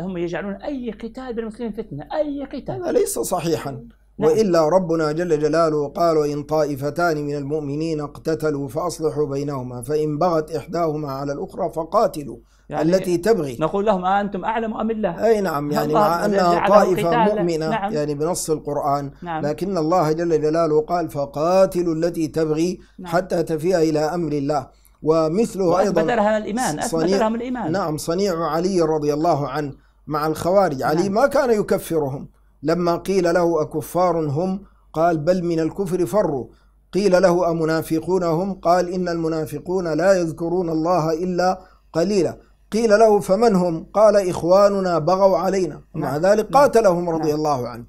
هم يجعلون اي قتال بين المسلمين فتنه اي قتال هذا ليس صحيحا نعم. وإلا ربنا جل جلاله قال وإن طائفتان من المؤمنين اقتتلوا فأصلحوا بينهما فإن بغت إحداهما على الأخرى فقاتلوا يعني التي تبغي نقول لهم آه، أنتم أعلم أم الله أي نعم يعني مع أنها طائفة مؤمنة نعم. يعني بنص القرآن نعم. لكن الله جل جلاله قال فقاتلوا التي تبغي نعم. حتى تفيء إلى أمر الله ومثله أيضا بدرها الإيمان أثبتهم الإيمان نعم صنيع علي رضي الله عنه مع الخوارج علي نعم. ما كان يكفرهم لما قيل له أكفار هم قال بل من الكفر فروا قيل له أمنافقون هم قال إن المنافقون لا يذكرون الله إلا قليلا قيل له فمن هم قال إخواننا بغوا علينا مع نعم. ذلك نعم. قاتلهم رضي نعم. الله عنه